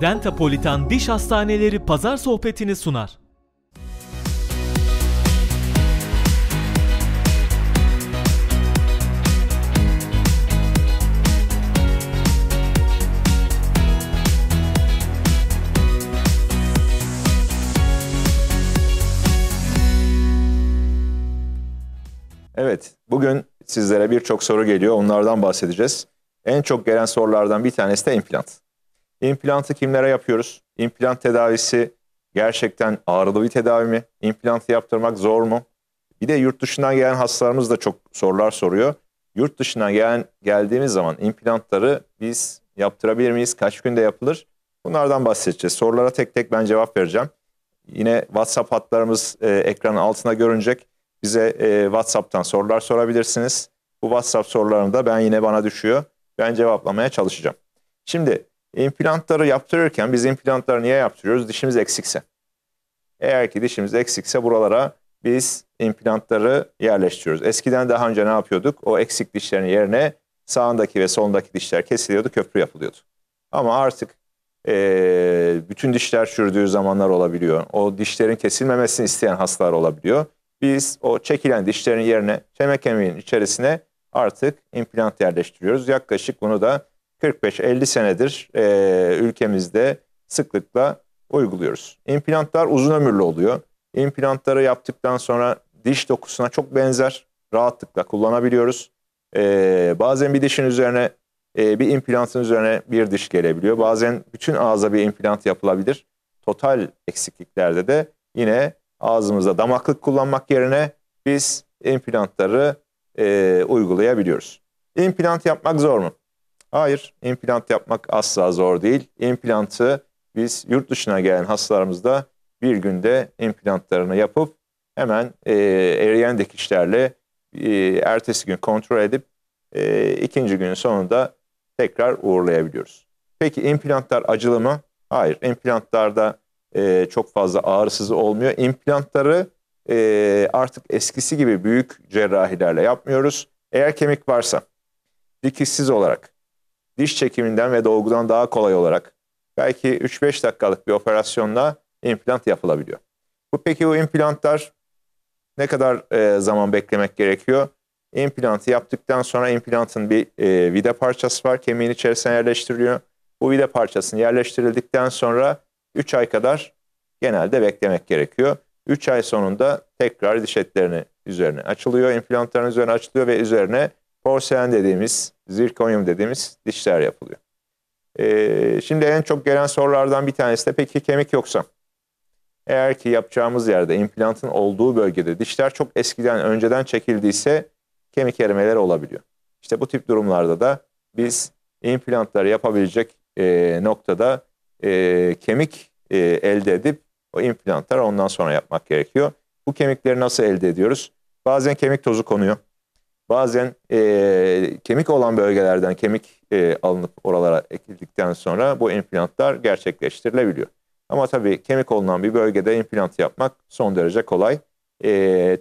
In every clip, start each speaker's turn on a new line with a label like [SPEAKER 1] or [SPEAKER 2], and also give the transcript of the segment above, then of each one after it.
[SPEAKER 1] Dentapolitan Diş Hastaneleri pazar sohbetini sunar. Evet, bugün sizlere birçok soru geliyor. Onlardan bahsedeceğiz. En çok gelen sorulardan bir tanesi de implant. İmplantı kimlere yapıyoruz? İmplant tedavisi gerçekten ağrılı bir tedavi mi? İmplantı yaptırmak zor mu? Bir de yurt dışından gelen hastalarımız da çok sorular soruyor. Yurt dışından gelen, geldiğimiz zaman implantları biz yaptırabilir miyiz? Kaç günde yapılır? Bunlardan bahsedeceğiz. Sorulara tek tek ben cevap vereceğim. Yine WhatsApp hatlarımız e, ekranın altına görünecek. Bize e, WhatsApp'tan sorular sorabilirsiniz. Bu WhatsApp sorularını da ben yine bana düşüyor. Ben cevaplamaya çalışacağım. Şimdi İmplantları yaptırırken biz implantları niye yaptırıyoruz? Dişimiz eksikse. Eğer ki dişimiz eksikse buralara biz implantları yerleştiriyoruz. Eskiden daha önce ne yapıyorduk? O eksik dişlerin yerine sağındaki ve solundaki dişler kesiliyordu, köprü yapılıyordu. Ama artık e, bütün dişler çürüdüğü zamanlar olabiliyor. O dişlerin kesilmemesini isteyen hastalar olabiliyor. Biz o çekilen dişlerin yerine çene kemiğin içerisine artık implant yerleştiriyoruz. Yaklaşık bunu da 45-50 senedir e, ülkemizde sıklıkla uyguluyoruz. İmplantlar uzun ömürlü oluyor. İmplantları yaptıktan sonra diş dokusuna çok benzer rahatlıkla kullanabiliyoruz. Ee, bazen bir dişin üzerine e, bir implantın üzerine bir diş gelebiliyor. Bazen bütün ağza bir implant yapılabilir. Total eksikliklerde de yine ağzımızda damaklık kullanmak yerine biz implantları e, uygulayabiliyoruz. İmplant yapmak zor mu? Hayır, implant yapmak asla zor değil. İmplantı biz yurt dışına gelen hastalarımızda bir günde implantlarını yapıp hemen e, eriyen dikişlerle e, ertesi gün kontrol edip e, ikinci günün sonunda tekrar uğurlayabiliyoruz. Peki implantlar acılı mı? Hayır, implantlarda e, çok fazla ağrısız olmuyor. İmplantları e, artık eskisi gibi büyük cerrahilerle yapmıyoruz. Eğer kemik varsa dikişsiz olarak diş çekiminden ve dolgudan daha kolay olarak belki 3-5 dakikalık bir operasyonla implant yapılabiliyor. Bu peki bu implantlar ne kadar e, zaman beklemek gerekiyor? İmplantı yaptıktan sonra implantın bir e, vida parçası var. Kemiğin içerisine yerleştiriliyor. Bu vida parçasını yerleştirildikten sonra 3 ay kadar genelde beklemek gerekiyor. 3 ay sonunda tekrar diş etlerini üzerine açılıyor, implantların üzerine açılıyor ve üzerine porselen dediğimiz zirkonyum dediğimiz dişler yapılıyor. E, şimdi en çok gelen sorulardan bir tanesi de peki kemik yoksa? Eğer ki yapacağımız yerde implantın olduğu bölgede dişler çok eskiden önceden çekildiyse kemik erimeleri olabiliyor. İşte bu tip durumlarda da biz implantları yapabilecek e, noktada e, kemik e, elde edip o implantları ondan sonra yapmak gerekiyor. Bu kemikleri nasıl elde ediyoruz? Bazen kemik tozu konuyor. Bazen e, kemik olan bölgelerden kemik e, alınıp oralara ekildikten sonra bu implantlar gerçekleştirilebiliyor. Ama tabii kemik olunan bir bölgede implant yapmak son derece kolay. E,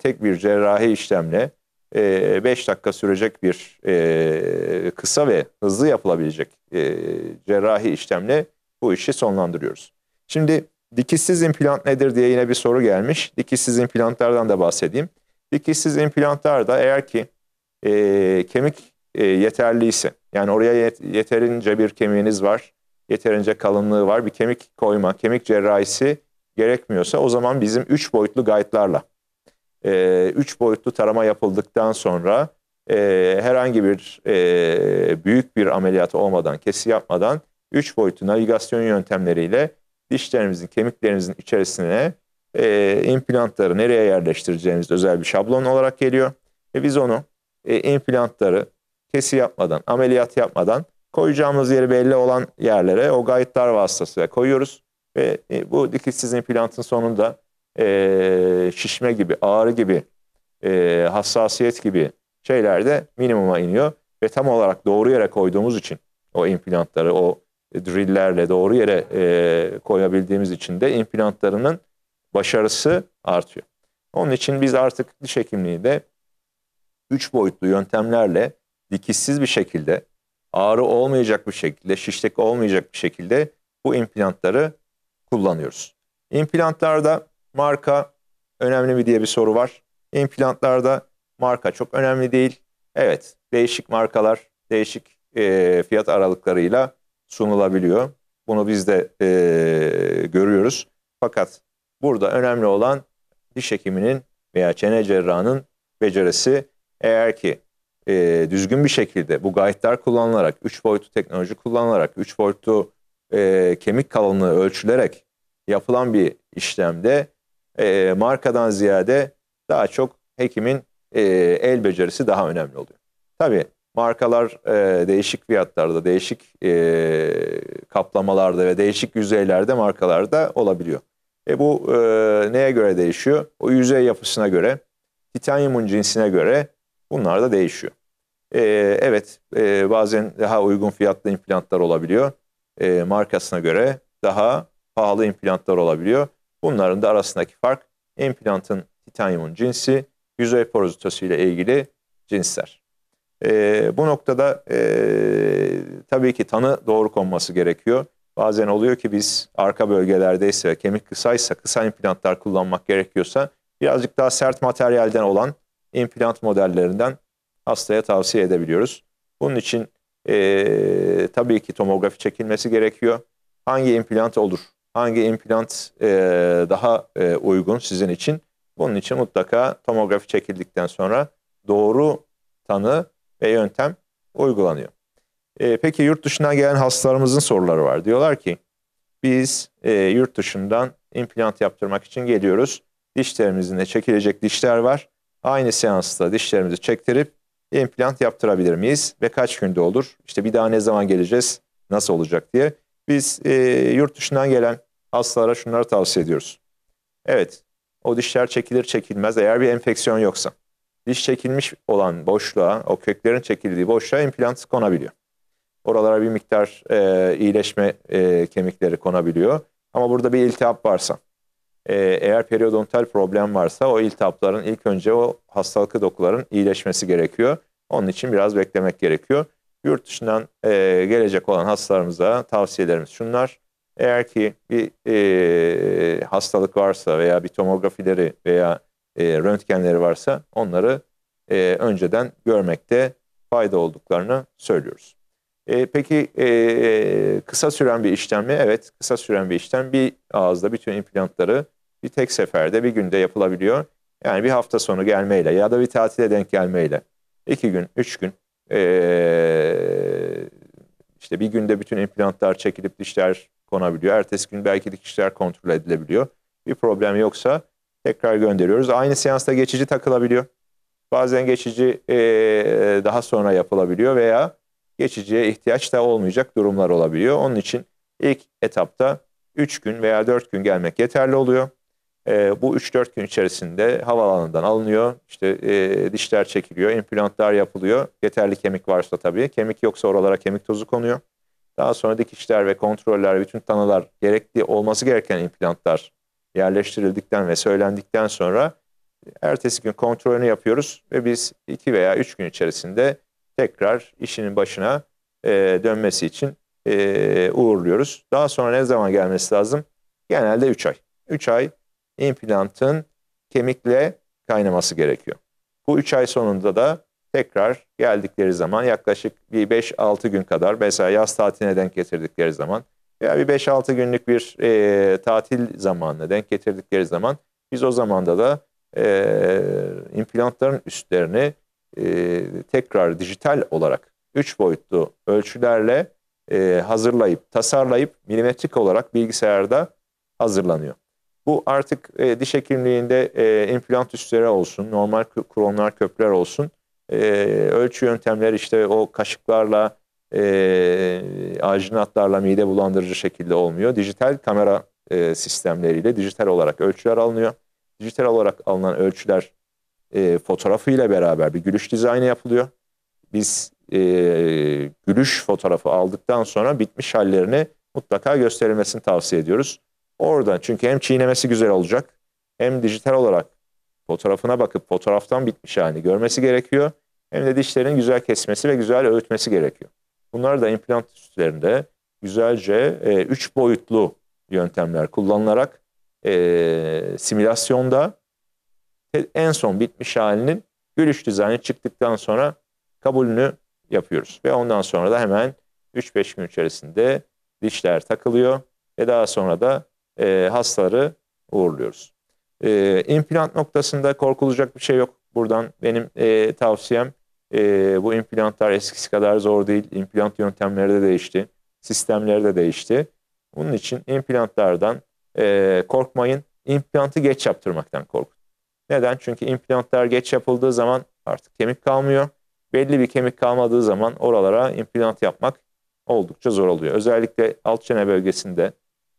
[SPEAKER 1] tek bir cerrahi işlemle 5 e, dakika sürecek bir e, kısa ve hızlı yapılabilecek e, cerrahi işlemle bu işi sonlandırıyoruz. Şimdi dikişsiz implant nedir diye yine bir soru gelmiş. Dikişsiz implantlardan da bahsedeyim. Dikişsiz implantlar da eğer ki e, kemik e, yeterliyse yani oraya yet, yeterince bir kemiğiniz var, yeterince kalınlığı var bir kemik koyma, kemik cerrahisi gerekmiyorsa o zaman bizim 3 boyutlu guide'larla 3 e, üç boyutlu tarama yapıldıktan sonra e, herhangi bir e, büyük bir ameliyat olmadan, kesi yapmadan 3 boyutlu navigasyon yöntemleriyle dişlerimizin, kemiklerimizin içerisine e, implantları nereye yerleştireceğimiz özel bir şablon olarak geliyor. Ve biz onu e, implantları kesi yapmadan, ameliyat yapmadan koyacağımız yeri belli olan yerlere o gayetler vasıtasıyla koyuyoruz. Ve e, bu dikişsiz implantın sonunda e, şişme gibi, ağrı gibi, e, hassasiyet gibi şeyler de minimuma iniyor. Ve tam olarak doğru yere koyduğumuz için o implantları, o drilllerle doğru yere e, koyabildiğimiz için de implantlarının başarısı artıyor. Onun için biz artık diş hekimliği de üç boyutlu yöntemlerle dikişsiz bir şekilde, ağrı olmayacak bir şekilde, şişlik olmayacak bir şekilde bu implantları kullanıyoruz. İmplantlarda marka önemli mi diye bir soru var. İmplantlarda marka çok önemli değil. Evet, değişik markalar, değişik e, fiyat aralıklarıyla sunulabiliyor. Bunu biz de e, görüyoruz. Fakat burada önemli olan diş hekiminin veya çene cerrahının beceresi eğer ki e, düzgün bir şekilde bu gayetler kullanılarak, 3 boyutlu teknoloji kullanılarak, 3 boyutlu e, kemik kalınlığı ölçülerek yapılan bir işlemde e, markadan ziyade daha çok hekimin e, el becerisi daha önemli oluyor. Tabii markalar e, değişik fiyatlarda, değişik e, kaplamalarda ve değişik yüzeylerde markalarda olabiliyor. E bu e, neye göre değişiyor? O yüzey yapısına göre, titanyumun cinsine göre Bunlar da değişiyor. E, evet e, bazen daha uygun fiyatlı implantlar olabiliyor. E, markasına göre daha pahalı implantlar olabiliyor. Bunların da arasındaki fark implantın titanyumun cinsi, yüzey porozitosu ile ilgili cinsler. E, bu noktada e, tabii ki tanı doğru konması gerekiyor. Bazen oluyor ki biz arka bölgelerdeyse, kemik kısaysa, kısa implantlar kullanmak gerekiyorsa birazcık daha sert materyalden olan implant modellerinden hastaya tavsiye edebiliyoruz. Bunun için e, tabii ki tomografi çekilmesi gerekiyor. Hangi implant olur? Hangi implant e, daha e, uygun sizin için? Bunun için mutlaka tomografi çekildikten sonra doğru tanı ve yöntem uygulanıyor. E, peki yurt dışından gelen hastalarımızın soruları var. Diyorlar ki biz e, yurt dışından implant yaptırmak için geliyoruz. Dişlerimizin de çekilecek dişler var aynı seansta dişlerimizi çektirip implant yaptırabilir miyiz ve kaç günde olur? İşte bir daha ne zaman geleceğiz? Nasıl olacak diye. Biz e, yurt dışından gelen hastalara şunları tavsiye ediyoruz. Evet, o dişler çekilir çekilmez eğer bir enfeksiyon yoksa. Diş çekilmiş olan boşluğa, o köklerin çekildiği boşluğa implant konabiliyor. Oralara bir miktar e, iyileşme e, kemikleri konabiliyor. Ama burada bir iltihap varsa, ee, eğer periodontal problem varsa o iltihapların ilk önce o hastalıklı dokuların iyileşmesi gerekiyor. Onun için biraz beklemek gerekiyor. Yurt dışından e, gelecek olan hastalarımıza tavsiyelerimiz şunlar. Eğer ki bir e, hastalık varsa veya bir tomografileri veya e, röntgenleri varsa onları e, önceden görmekte fayda olduklarını söylüyoruz. E, peki e, kısa süren bir işlem mi? Evet kısa süren bir işlem. Bir ağızda bütün implantları bir tek seferde bir günde yapılabiliyor. Yani bir hafta sonu gelmeyle ya da bir tatile denk gelmeyle. iki gün, üç gün ee, işte bir günde bütün implantlar çekilip dişler konabiliyor. Ertesi gün belki dişler kontrol edilebiliyor. Bir problem yoksa tekrar gönderiyoruz. Aynı seansta geçici takılabiliyor. Bazen geçici e, daha sonra yapılabiliyor veya geçiciye ihtiyaç da olmayacak durumlar olabiliyor. Onun için ilk etapta 3 gün veya 4 gün gelmek yeterli oluyor. E, bu 3-4 gün içerisinde havalanından alınıyor. İşte e, dişler çekiliyor, implantlar yapılıyor. Yeterli kemik varsa tabii. Kemik yoksa oralara kemik tozu konuyor. Daha sonra dikişler ve kontroller, bütün tanılar gerekli olması gereken implantlar yerleştirildikten ve söylendikten sonra e, ertesi gün kontrolünü yapıyoruz ve biz 2 veya 3 gün içerisinde tekrar işinin başına e, dönmesi için e, uğurluyoruz. Daha sonra ne zaman gelmesi lazım? Genelde 3 ay. 3 ay implantın kemikle kaynaması gerekiyor. Bu 3 ay sonunda da tekrar geldikleri zaman yaklaşık bir 5-6 gün kadar mesela yaz tatiline denk getirdikleri zaman veya bir 5-6 günlük bir e, tatil zamanına denk getirdikleri zaman biz o zamanda da e, implantların üstlerini e, tekrar dijital olarak 3 boyutlu ölçülerle e, hazırlayıp, tasarlayıp milimetrik olarak bilgisayarda hazırlanıyor. Bu artık e, diş hekimliğinde e, implant üstleri olsun, normal kronlar, köpler olsun. E, ölçü yöntemleri işte o kaşıklarla, e, ajinatlarla mide bulandırıcı şekilde olmuyor. Dijital kamera e, sistemleriyle dijital olarak ölçüler alınıyor. Dijital olarak alınan ölçüler e, fotoğrafıyla beraber bir gülüş dizaynı yapılıyor. Biz e, gülüş fotoğrafı aldıktan sonra bitmiş hallerini mutlaka gösterilmesini tavsiye ediyoruz. Orada çünkü hem çiğnemesi güzel olacak hem dijital olarak fotoğrafına bakıp fotoğraftan bitmiş halini görmesi gerekiyor. Hem de dişlerin güzel kesmesi ve güzel öğütmesi gerekiyor. Bunlar da implant üstlerinde güzelce e, üç boyutlu yöntemler kullanılarak e, simülasyonda en son bitmiş halinin gülüş dizaynı çıktıktan sonra kabulünü yapıyoruz. Ve ondan sonra da hemen 3-5 gün içerisinde dişler takılıyor ve daha sonra da e, hastaları uğurluyoruz. E, implant noktasında korkulacak bir şey yok. Buradan benim e, tavsiyem e, bu implantlar eskisi kadar zor değil. İmplant yöntemleri de değişti. Sistemleri de değişti. Bunun için implantlardan e, korkmayın. İmplantı geç yaptırmaktan korkun. Neden? Çünkü implantlar geç yapıldığı zaman artık kemik kalmıyor. Belli bir kemik kalmadığı zaman oralara implant yapmak oldukça zor oluyor. Özellikle alt çene bölgesinde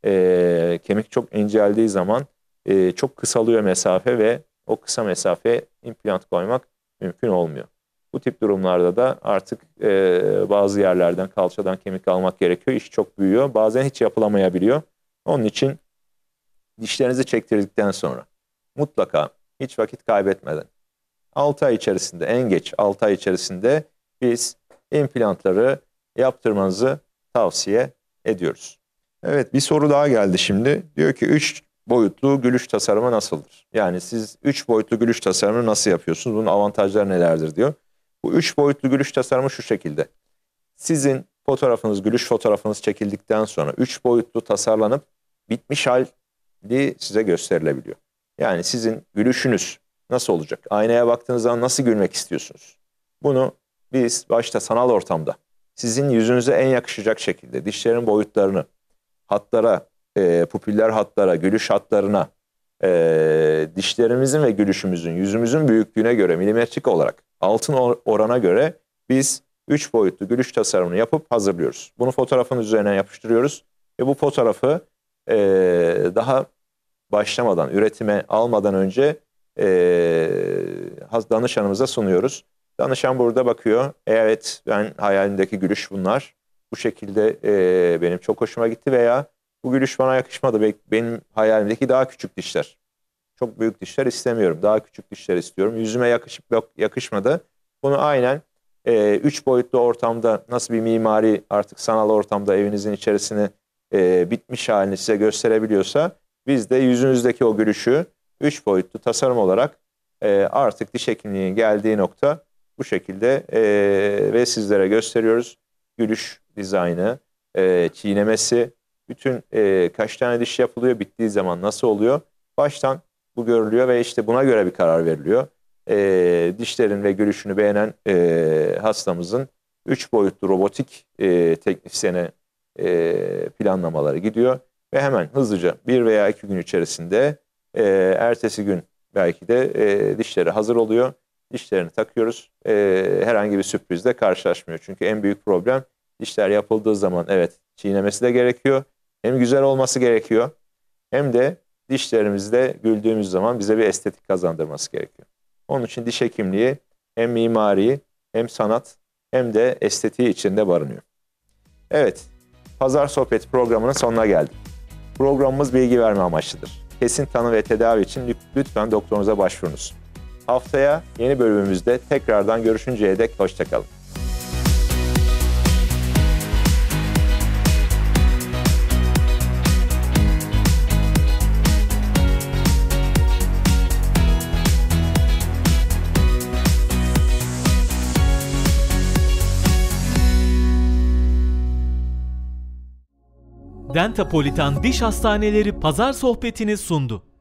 [SPEAKER 1] e, kemik çok inceldiği zaman e, çok kısalıyor mesafe ve o kısa mesafe implant koymak mümkün olmuyor. Bu tip durumlarda da artık e, bazı yerlerden kalçadan kemik almak gerekiyor. İş çok büyüyor. Bazen hiç yapılamayabiliyor. Onun için dişlerinizi çektirdikten sonra mutlaka hiç vakit kaybetmeden 6 ay içerisinde en geç 6 ay içerisinde biz implantları yaptırmanızı tavsiye ediyoruz. Evet bir soru daha geldi şimdi. Diyor ki 3 boyutlu gülüş tasarımı nasıldır? Yani siz 3 boyutlu gülüş tasarımını nasıl yapıyorsunuz? Bunun avantajları nelerdir diyor. Bu 3 boyutlu gülüş tasarımı şu şekilde. Sizin fotoğrafınız, gülüş fotoğrafınız çekildikten sonra 3 boyutlu tasarlanıp bitmiş hali size gösterilebiliyor. Yani sizin gülüşünüz nasıl olacak? Aynaya baktığınız zaman nasıl gülmek istiyorsunuz? Bunu biz başta sanal ortamda sizin yüzünüze en yakışacak şekilde dişlerin boyutlarını, hatlara, e, pupiller hatlara, gülüş hatlarına, e, dişlerimizin ve gülüşümüzün, yüzümüzün büyüklüğüne göre milimetrik olarak altın orana göre biz 3 boyutlu gülüş tasarımını yapıp hazırlıyoruz. Bunu fotoğrafın üzerine yapıştırıyoruz ve bu fotoğrafı e, daha başlamadan, üretime almadan önce e, danışanımıza sunuyoruz. Danışan burada bakıyor. Evet ben hayalindeki gülüş bunlar bu şekilde e, benim çok hoşuma gitti veya bu gülüş bana yakışmadı. Benim hayalimdeki daha küçük dişler. Çok büyük dişler istemiyorum. Daha küçük dişler istiyorum. Yüzüme yakışıp yakışmadı. Bunu aynen e, üç boyutlu ortamda nasıl bir mimari artık sanal ortamda evinizin içerisini e, bitmiş halini size gösterebiliyorsa biz de yüzünüzdeki o gülüşü üç boyutlu tasarım olarak e, artık diş hekimliğinin geldiği nokta bu şekilde e, ve sizlere gösteriyoruz gülüş dizaynı, e, çiğnemesi, bütün e, kaç tane diş yapılıyor, bittiği zaman nasıl oluyor? Baştan bu görülüyor ve işte buna göre bir karar veriliyor. E, dişlerin ve gülüşünü beğenen e, hastamızın 3 boyutlu robotik e, teknisyene e, planlamaları gidiyor. Ve hemen hızlıca bir veya iki gün içerisinde e, ertesi gün belki de e, dişleri hazır oluyor işlerini takıyoruz. E, herhangi bir sürprizle karşılaşmıyor. Çünkü en büyük problem işler yapıldığı zaman evet çiğnemesi de gerekiyor. Hem güzel olması gerekiyor hem de dişlerimizde güldüğümüz zaman bize bir estetik kazandırması gerekiyor. Onun için diş hekimliği hem mimari hem sanat hem de estetiği içinde barınıyor. Evet, Pazar Sohbet programının sonuna geldik. Programımız bilgi verme amaçlıdır. Kesin tanı ve tedavi için lütfen doktorunuza başvurunuz. Haftaya yeni bölümümüzde tekrardan görüşünceye dek hoşçakalın. Dentapolitan Diş Hastaneleri pazar sohbetini sundu.